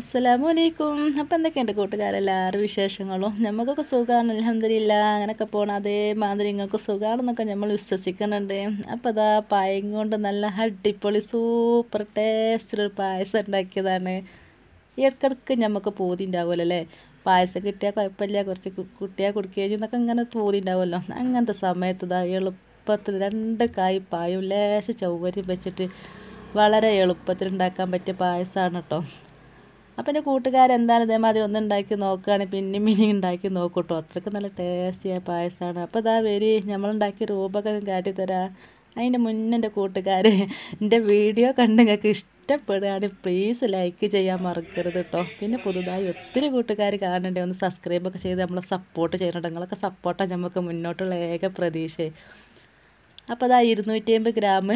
അസ്സലാമു അലൈക്കും അപ്പോൾ എന്തൊക്കെയുണ്ട് കൂട്ടുകാരെല്ലാവരും വിശേഷങ്ങളും നമുക്കൊക്കെ സുഖമാണ് അലഹമില്ല അങ്ങനെയൊക്കെ പോകണം അതേമാതിരി നിങ്ങൾക്ക് സുഖമാണെന്നൊക്കെ നമ്മൾ വിശ്വസിക്കുന്നുണ്ട് അപ്പോൾ അതാ പായം കൊണ്ട് നല്ല അടിപൊളി സൂപ്പർ ടേസ്റ്റിലൊരു പായസം ഉണ്ടാക്കിയതാണ് ഇടയ്ക്കിടയ്ക്ക് നമുക്ക് പൂതി ഉണ്ടാവുമല്ലോ അല്ലേ പായസം കിട്ടിയാൽ കുഴപ്പമില്ല കുറച്ച് കുട്ടിയാൽ കുടിക്കുകയും എന്നൊക്കെ ഇങ്ങനെ പൂതി ഉണ്ടാവുമല്ലോ അങ്ങനത്തെ സമയത്ത് ഇതാ എളുപ്പത്തിൽ രണ്ട് കായ് പായം ലേശം ചൗവരും വെച്ചിട്ട് വളരെ എളുപ്പത്തിൽ ഉണ്ടാക്കാൻ പറ്റിയ പായസമാണ് കേട്ടോ അപ്പം എൻ്റെ കൂട്ടുകാരെന്താണ് ഇതേമാതിരി ഒന്ന് ഉണ്ടാക്കി നോക്കുകയാണെങ്കിൽ പിന്നെയും പിന്നെയും ഉണ്ടാക്കി നോക്കൂട്ടോ അത്രയ്ക്ക് നല്ല ടേസ്റ്റിയായ പായസമാണ് അപ്പോൾ ഇതാ വരി നമ്മളുണ്ടാക്കിയ രൂപമൊക്കെ കാട്ടിത്തരാ അതിൻ്റെ മുന്നേ എൻ്റെ കൂട്ടുകാർ എൻ്റെ വീഡിയോ കണ്ട് നിങ്ങൾക്ക് ഇഷ്ടപ്പെടുകയാണെങ്കിൽ പ്ലീസ് ലൈക്ക് ചെയ്യാൻ മറക്കരുത് കേട്ടോ പിന്നെ പുതുതായി ഒത്തിരി കൂട്ടുകാർ കാണണ്ടേ ഒന്ന് സബ്സ്ക്രൈബൊക്കെ ചെയ്ത് നമ്മളെ സപ്പോർട്ട് ചെയ്യണം നിങ്ങളൊക്കെ സപ്പോർട്ടാണ് നമുക്ക് മുന്നോട്ടുള്ള ഏക പ്രതീക്ഷ അപ്പോൾ അതാ ഇരുന്നൂറ്റി അമ്പത് ഗ്രാം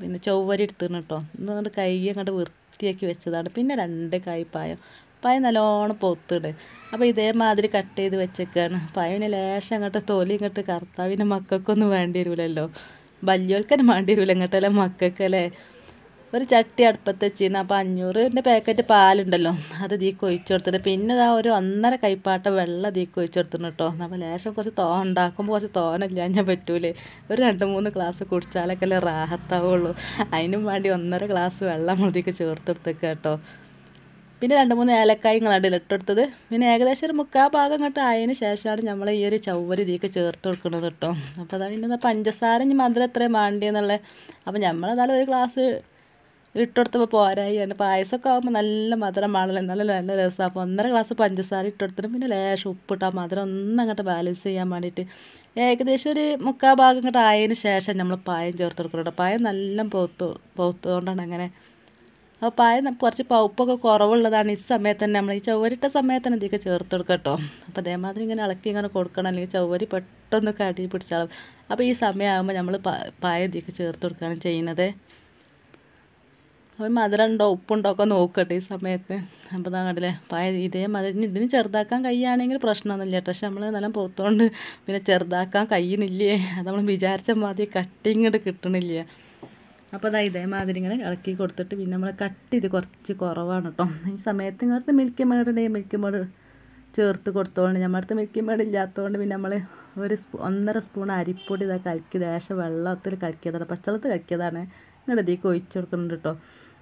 പിന്നെ ചൊവ്വരി എടുത്തിരുന്നു കേട്ടോ ഇന്ന് കൈ അങ്ങോട്ട് വൃത്തി വൃത്തിയാക്കി വെച്ചതാണ് പിന്നെ രണ്ട് കായ് പായം പായം നല്ലോണം പൊത്തിട് അപ്പോൾ ഇതേമാതിരി കട്ട് ചെയ്ത് വെച്ചേക്കാണ് പായവിനെ ലേശം അങ്ങോട്ട് തൊലി ഇങ്ങോട്ട് കർത്താവിൻ്റെ മക്കൾക്കൊന്നും വേണ്ടി വരില്ലല്ലോ വലിയവൾക്കന്നെ വേണ്ടി വരില്ല ഇങ്ങോട്ടല്ലേ മക്കൾക്കല്ലേ ഒരു ചട്ടി അടുപ്പത്ത് വെച്ചിരുന്നു അപ്പോൾ അഞ്ഞൂറിൻ്റെ പാക്കറ്റ് പാലുണ്ടല്ലോ അത് തീക്ക് ഒഴിച്ചു കൊടുത്തിട്ട് പിന്നെ ഇതാ ഒരു ഒന്നര കൈപ്പാട്ട വെള്ളം തീക്ക് ഒഴിച്ചു കൊടുത്തിരുന്നു കേട്ടോ അപ്പോൾ ലേശം കുറച്ച് തോ ഉണ്ടാക്കുമ്പോൾ കുറച്ച് തോനില്ല ഞാൻ പറ്റൂലേ ഒരു രണ്ട് മൂന്ന് ഗ്ലാസ് കുടിച്ചാലൊക്കെ അല്ലേ റാഹത്താവുള്ളൂ അതിനും വേണ്ടി ഒന്നര ഗ്ലാസ് വെള്ളം മുതിക്ക് ചേർത്തെടുത്തേക്ക് കേട്ടോ പിന്നെ രണ്ട് മൂന്ന് ഏലക്കായങ്ങളാണ് ഇട്ടെടുത്തത് പിന്നെ ഏകദേശം ഒരു മുക്കാൽ ഭാഗം കേട്ടോ ആയതിനു ശേഷമാണ് നമ്മൾ ഈ ഒരു ചവ്വരി ഇതിലേക്ക് ചേർത്ത് കൊടുക്കുന്നത് കേട്ടോ അപ്പോൾ അതാണ് പിന്നെ പഞ്ചസാര ഇനി മധുരം എത്രയും വേണ്ടിയെന്നുള്ളത് അപ്പോൾ നമ്മളതായാലും ഒരു ഗ്ലാസ് പോരായി ആണ് പായസമൊക്കെ ആകുമ്പോൾ നല്ല മധുരമാണല്ലോ നല്ല നല്ല രസമാണ് അപ്പോൾ ഒന്നര ഗ്ലാസ് പഞ്ചസാര ഇട്ടുകൊടുത്തിട്ട് പിന്നെ ലേശം ഉപ്പിട്ടാൽ മധുരം ഒന്നും അങ്ങോട്ട് ബാലൻസ് ചെയ്യാൻ വേണ്ടിയിട്ട് ഏകദേശം ഒരു മുക്കാൽ ഭാഗം ഇങ്ങോട്ട് ആയതിന് ശേഷം നമ്മൾ പായം ചേർത്ത് കൊടുക്കണം പായം നല്ല പോത്ത് പോത്തുകൊണ്ടാണ് അങ്ങനെ അപ്പോൾ പായം കുറച്ച് പൗപ്പൊക്കെ കുറവുള്ളതാണ് ഈ സമയത്ത് തന്നെ നമ്മൾ ഈ ചവ്വരിട്ട സമയത്ത് തന്നെ ഇതൊക്കെ ചേർത്ത് കൊടുക്കുക കേട്ടോ അപ്പോൾ അതേമാതിരി ഇങ്ങനെ ഇളക്കി ഇങ്ങനെ കൊടുക്കണം അല്ലെങ്കിൽ ചവ്വരി പെട്ടെന്ന് കടി പിടിച്ചാളും അപ്പോൾ ഈ സമയമാകുമ്പോൾ നമ്മൾ പായം ഇതൊക്കെ ചേർത്ത് കൊടുക്കുകയാണ് ചെയ്യുന്നത് അപ്പോൾ മധുരം ഉണ്ടോ ഉപ്പുണ്ടോ ഒക്കെ നോക്കട്ടെ ഈ സമയത്ത് അപ്പോൾ താ കണ്ടില്ലേ പായ മധുരം ഇതിന് ചെറുതാക്കാൻ കഴിയുകയാണെങ്കിൽ പ്രശ്നമൊന്നുമില്ല കേട്ടോ പക്ഷെ നമ്മൾ നല്ല പുറത്തോണ്ട് പിന്നെ ചെറുതാക്കാൻ കഴിയുന്നില്ലേ അത് നമ്മൾ വിചാരിച്ച മാതിരി കട്ടിങ് ഇട്ട് കിട്ടണില്ല അപ്പോൾ അതാ മാതിരി ഇങ്ങനെ ഇളക്കി കൊടുത്തിട്ട് പിന്നെ നമ്മൾ കട്ട് ചെയ്ത് കുറച്ച് കുറവാണ് കേട്ടോ ഈ സമയത്ത് ഇങ്ങനത്തെ മിൽക്ക് മേടുണ്ടെങ്കിൽ മിൽക്ക് മേട് ചേർത്ത് കൊടുത്തോണ്ട് നമ്മളടുത്ത് മിൽക്കി മേഡ് ഇല്ലാത്തതുകൊണ്ട് പിന്നെ നമ്മൾ ഒരു സ്പൂ ഒന്നര സ്പൂൺ അരിപ്പൊടി ഇതാ കലക്കി ദേശം വെള്ളത്തിൽ കലക്കിയതാണ് പച്ചളത്ത് കലക്കിയതാണ് ഇങ്ങനെ ഇതിലേക്ക് ഒഴിച്ചു കൊടുക്കുന്നുണ്ട് കേട്ടോ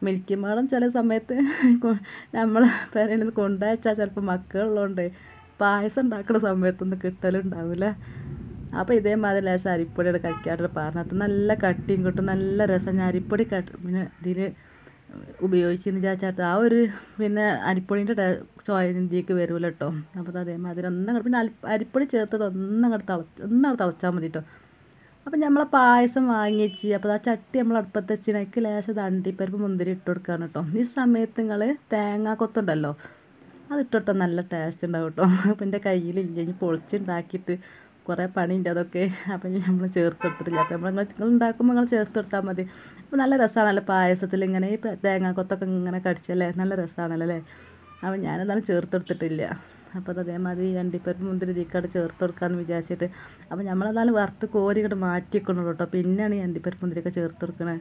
മിൽക്കി മാടം ചില സമയത്ത് നമ്മൾ പേരയിൽ കൊണ്ടുവച്ചാൽ ചിലപ്പോൾ മക്കളുള്ളതുകൊണ്ട് പായസം ഉണ്ടാക്കുന്ന സമയത്തൊന്നും കിട്ടലുണ്ടാവില്ല അപ്പോൾ ഇതേമാതിരി ലേശം അരിപ്പൊടിയുടെ കഴിക്കാറുണ്ട് പാറിനകത്ത് നല്ല കട്ടിയും കിട്ടും നല്ല രസം ഞാൻ അരിപ്പൊടി കട്ട് പിന്നെ ഇതിൽ ഉപയോഗിച്ചെന്ന് വിചാരിച്ചാട്ട് ആ ഒരു പിന്നെ അരിപ്പൊടീൻ്റെ ചോയന്തിക്ക് വരുമല്ലോ കേട്ടോ അപ്പോൾ അതേമാതിരി ഒന്നും പിന്നെ അരിപ്പൊടി ചേർത്തത് ഒന്നും അങ്ങോട്ട് തിളച്ച് ഒന്നും അങ്ങോട്ട് തിളച്ചാൽ മതി കേട്ടോ അപ്പം നമ്മൾ പായസം വാങ്ങിച്ച് അപ്പോൾ ആ ചട്ടി നമ്മൾ അടുപ്പത്ത് വെച്ചിനക്ക് ലേശം അണ്ടിപ്പരിപ്പ് മുന്തിരി ഇട്ട് കൊടുക്കുകയാണ് കേട്ടോ ഈ സമയത്ത് നിങ്ങൾ തേങ്ങ കൊത്തുണ്ടല്ലോ അത് ഇട്ട് കൊടുത്താൽ നല്ല ടേസ്റ്റ് ഉണ്ടാവും കേട്ടോ അപ്പം എൻ്റെ കയ്യിൽ ഇനി പൊളിച്ചുണ്ടാക്കിയിട്ട് കുറേ പണിയുണ്ട് അതൊക്കെ അപ്പം ഇനി നമ്മൾ ചേർത്തെടുത്തിട്ടില്ല അപ്പം നമ്മൾ നിങ്ങൾ ഉണ്ടാക്കുമ്പോൾ നിങ്ങൾ ചേർത്തെടുത്താൽ മതി അപ്പോൾ നല്ല രസമാണല്ലോ പായസത്തിൽ ഇങ്ങനെ ഈ തേങ്ങാക്കൊത്തൊക്കെ ഇങ്ങനെ കടിച്ചല്ലേ നല്ല രസമാണല്ലോ അല്ലേ അപ്പം ചേർത്ത് കൊടുത്തിട്ടില്ല അപ്പോൾ അതേമാതിരി അണ്ടിപ്പരിപ്പ് മുന്തിരി തീക്കാട് ചേർത്ത് കൊടുക്കാമെന്ന് വിചാരിച്ചിട്ട് അപ്പോൾ നമ്മളെന്നാലും വറുത്ത് കോരി ഇങ്ങോട്ട് മാറ്റിക്കണുള്ളൂ കേട്ടോ പിന്നെയാണ് ഈ അണ്ടിപ്പരിപ്പ് മുന്തിരിയൊക്കെ ചേർത്ത് കൊടുക്കണേ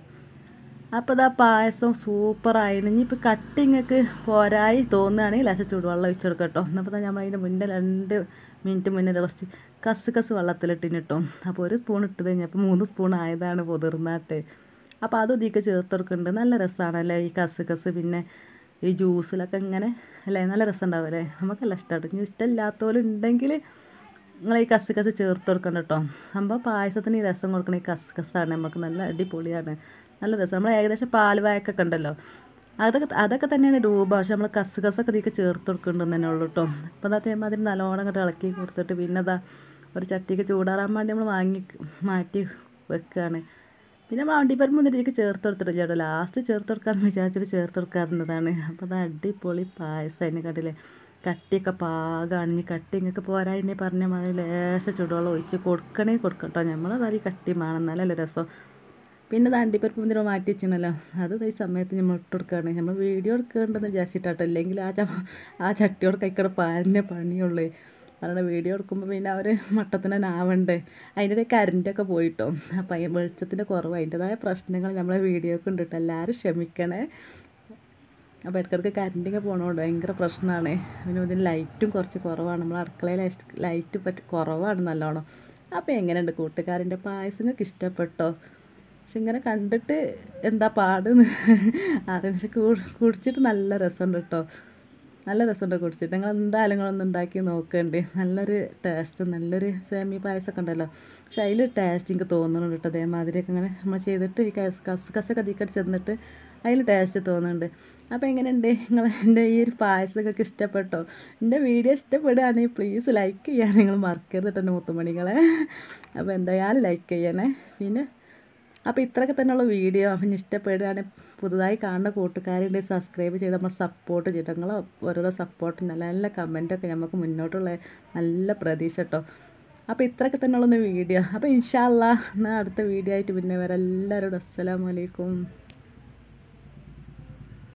അപ്പോൾ ഇതാ പായസം സൂപ്പറായിരുന്നു ഇനിയിപ്പോൾ കട്ടിങ്ങൊക്കെ പോരായി തോന്നുകയാണെങ്കിൽ ലേശം ചൂടുവെള്ളം ഒഴിച്ചു കൊടുക്കാം കേട്ടോ അപ്പോൾ നമ്മൾ അതിൻ്റെ മുന്നേ രണ്ട് മിനിറ്റ് മുന്നേ കുറച്ച് കസ് കസ് വെള്ളത്തിലിട്ടിന് കേട്ടോ അപ്പോൾ ഒരു സ്പൂൺ ഇട്ട് കഴിഞ്ഞപ്പോൾ മൂന്ന് സ്പൂൺ ആയതാണ് പൊതിർന്നാട്ട് അപ്പോൾ അതും ഇതിക്ക് ചേർത്ത് കൊടുക്കുന്നുണ്ട് നല്ല രസമാണല്ലേ ഈ കസ് കസ് പിന്നെ ഈ ജ്യൂസിലൊക്കെ ഇങ്ങനെ അല്ലേ നല്ല രസമുണ്ടാവും അല്ലേ നമുക്കല്ല ഇഷ്ടമാണ് ഇനി ഇഷ്ടമില്ലാത്തവരുണ്ടെങ്കിൽ നിങ്ങൾ ഈ കസ് ചേർത്ത് കൊടുക്കണം കേട്ടോ സംഭവം പായസത്തിന് ഈ രസം കൊടുക്കണ ഈ കസാണ് നമുക്ക് നല്ല അടിപൊളിയാണ് നല്ല രസം നമ്മൾ ഏകദേശം പാൽ വായക്കൊക്കെ ഉണ്ടല്ലോ അതൊക്കെ അതൊക്കെ തന്നെയാണ് രൂപ പക്ഷെ നമ്മൾ കസൊക്കെ ഇതിക്ക് ചേർത്ത് കൊടുക്കേണ്ടെന്ന് തന്നെ ഉള്ളൂ കേട്ടോ അപ്പോൾ അതാ അതിന് നല്ലോണം അങ്ങോട്ട് ഇളക്കി കൊടുത്തിട്ട് പിന്നെ അതാ ഒരു ചട്ടിക്ക് ചൂടാറാൻ വേണ്ടി നമ്മൾ വാങ്ങി മാറ്റി വെക്കുകയാണ് പിന്നെ നമ്മൾ വന്നിട്ട് എനിക്ക് ചേർത്ത് കൊടുത്തിട്ട് ചേട്ടാ ലാസ്റ്റ് ചേർത്ത് കൊടുക്കാമെന്ന് വിചാരിച്ചിട്ട് ചേർത്ത് കൊടുക്കാറുള്ളതാണ് അപ്പോൾ അത് അടിപൊളി പായസം അതിനെ കണ്ടില്ലേ കട്ടിയൊക്കെ പാകമാണ് ഇനി കട്ടി ഇങ്ങൊക്കെ എന്നെ പറഞ്ഞ മാതിരി ലേശം ചൂടുവെള്ളം ഒഴിച്ച് കൊടുക്കണേ കൊടുക്കട്ടോ നമ്മൾ അതായത് കട്ടി മാണം നല്ല രസം പിന്നെ തണ്ടിപ്പരിപ്പ് മുന്തിരി മാറ്റി വെച്ചിട്ടുണ്ടല്ലോ അത് ഈ സമയത്ത് നമ്മൾ ഇട്ട് കൊടുക്കുകയാണ് നമ്മൾ വീഡിയോ എടുക്കേണ്ടെന്ന് വിചാരിച്ചിട്ടാട്ടോ അല്ലെങ്കിൽ ആ ആ ചട്ടിയോട് കൈക്കട പാലിൻ്റെ പണിയുള്ളൂ കാരണം വീഡിയോ എടുക്കുമ്പോൾ പിന്നെ അവർ മട്ടത്തിന് ആവണ്ടേ അതിൻ്റെ ഇടയിൽ കരൻ്റൊക്കെ പോയിട്ടോ അപ്പം വെളിച്ചത്തിൻ്റെ കുറവ് അതിൻ്റെതായ പ്രശ്നങ്ങൾ നമ്മളെ വീഡിയോക്ക് ഉണ്ട് എല്ലാവരും ക്ഷമിക്കണേ അപ്പോൾ ഇടയ്ക്കിടയ്ക്ക് കറണ്ടിങ് പോകണോണ്ട് ഭയങ്കര പ്രശ്നമാണ് പിന്നെ ഇതിന് ലൈറ്റും കുറച്ച് കുറവാണ് നമ്മൾ അടുക്കളയിൽ ലൈറ്റ് പറ്റി കുറവാണ് നല്ലോണം അപ്പോൾ എങ്ങനെയുണ്ട് കൂട്ടുകാരൻ്റെ പായസങ്ങൾക്ക് ഇഷ്ടപ്പെട്ടോ പക്ഷെ ഇങ്ങനെ കണ്ടിട്ട് എന്താ പാടെന്ന് അറിയിച്ച് കുടിച്ചിട്ട് നല്ല രസമുണ്ട് കേട്ടോ നല്ല രസമുണ്ട് കുടിച്ചിട്ട് നിങ്ങൾ എന്തായാലും നിങ്ങളൊന്ന് ഉണ്ടാക്കി നോക്കണ്ടേ നല്ലൊരു ടേസ്റ്റ് നല്ലൊരു സേമി പായസമൊക്കെ ഉണ്ടല്ലോ പക്ഷെ അതിൽ ടേസ്റ്റ് എനിക്ക് തോന്നുന്നുണ്ട് കേട്ടോ അതേമാതിരിയൊക്കെ ഇങ്ങനെ നമ്മൾ ചെയ്തിട്ട് ഈ കസ് കസ് കസൊക്കെ അതിക്കടി ചെന്നിട്ട് അതിൽ ടേസ്റ്റ് തോന്നുന്നുണ്ട് അപ്പോൾ എങ്ങനെയുണ്ട് നിങ്ങൾ എൻ്റെ ഈ ഒരു പായസമൊക്കെ ഇഷ്ടപ്പെട്ടോ എൻ്റെ വീഡിയോ ഇഷ്ടപ്പെടുകയാണെങ്കിൽ പ്ലീസ് ലൈക്ക് ചെയ്യാൻ നിങ്ങൾ മറക്കരുത് കേട്ടോ മുത്തുമണികളെ അപ്പോൾ എന്തായാലും ലൈക്ക് ചെയ്യണേ പിന്നെ അപ്പോൾ ഇത്രയൊക്കെ തന്നെയുള്ള വീഡിയോ അവൻ ഇഷ്ടപ്പെടുകയാണെങ്കിൽ പുതുതായി കാണുന്ന കൂട്ടുകാരുണ്ട് സബ്സ്ക്രൈബ് ചെയ്ത് നമ്മൾ സപ്പോർട്ട് ചെയ്ത് നിങ്ങൾ ഓരോരോ സപ്പോർട്ട് നല്ല നല്ല കമൻറ്റൊക്കെ നമുക്ക് മുന്നോട്ടുള്ള നല്ല പ്രതീക്ഷ കേട്ടോ അപ്പോൾ ഇത്രയൊക്കെ തന്നെയുള്ള വീഡിയോ അപ്പോൾ ഇൻഷാല്ല എന്നാൽ അടുത്ത വീഡിയോ ആയിട്ട് പിന്നെ വരാം എല്ലാവരോടും അസ്സലാമലൈക്കും